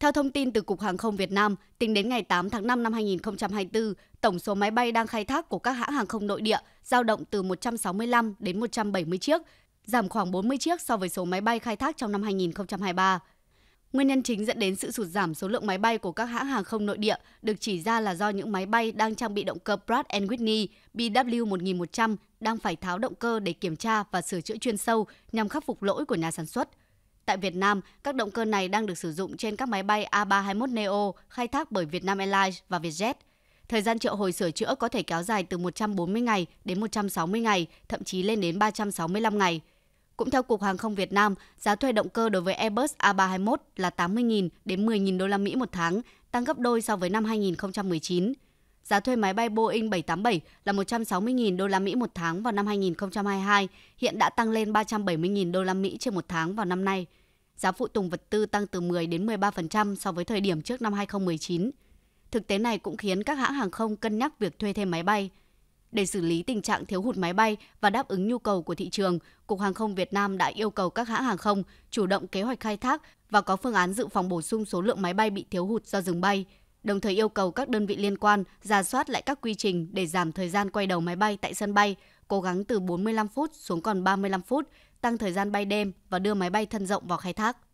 Theo thông tin từ Cục Hàng không Việt Nam, tính đến ngày 8 tháng 5 năm 2024, tổng số máy bay đang khai thác của các hãng hàng không nội địa dao động từ 165 đến 170 chiếc, giảm khoảng 40 chiếc so với số máy bay khai thác trong năm 2023. Nguyên nhân chính dẫn đến sự sụt giảm số lượng máy bay của các hãng hàng không nội địa được chỉ ra là do những máy bay đang trang bị động cơ Pratt Whitney BW1100 đang phải tháo động cơ để kiểm tra và sửa chữa chuyên sâu nhằm khắc phục lỗi của nhà sản xuất – Tại Việt Nam, các động cơ này đang được sử dụng trên các máy bay A321neo khai thác bởi Vietnam Airlines và Vietjet. Thời gian triệu hồi sửa chữa có thể kéo dài từ 140 ngày đến 160 ngày, thậm chí lên đến 365 ngày. Cũng theo Cục Hàng không Việt Nam, giá thuê động cơ đối với Airbus A321 là 80.000 đến 10.000 đô la Mỹ một tháng, tăng gấp đôi so với năm 2019 giá thuê máy bay Boeing 787 là 160.000 đô la Mỹ một tháng vào năm 2022, hiện đã tăng lên 370.000 đô la Mỹ trên một tháng vào năm nay. Giá phụ tùng vật tư tăng từ 10 đến 13% so với thời điểm trước năm 2019. Thực tế này cũng khiến các hãng hàng không cân nhắc việc thuê thêm máy bay. Để xử lý tình trạng thiếu hụt máy bay và đáp ứng nhu cầu của thị trường, Cục Hàng không Việt Nam đã yêu cầu các hãng hàng không chủ động kế hoạch khai thác và có phương án dự phòng bổ sung số lượng máy bay bị thiếu hụt do dừng bay – đồng thời yêu cầu các đơn vị liên quan ra soát lại các quy trình để giảm thời gian quay đầu máy bay tại sân bay, cố gắng từ 45 phút xuống còn 35 phút, tăng thời gian bay đêm và đưa máy bay thân rộng vào khai thác.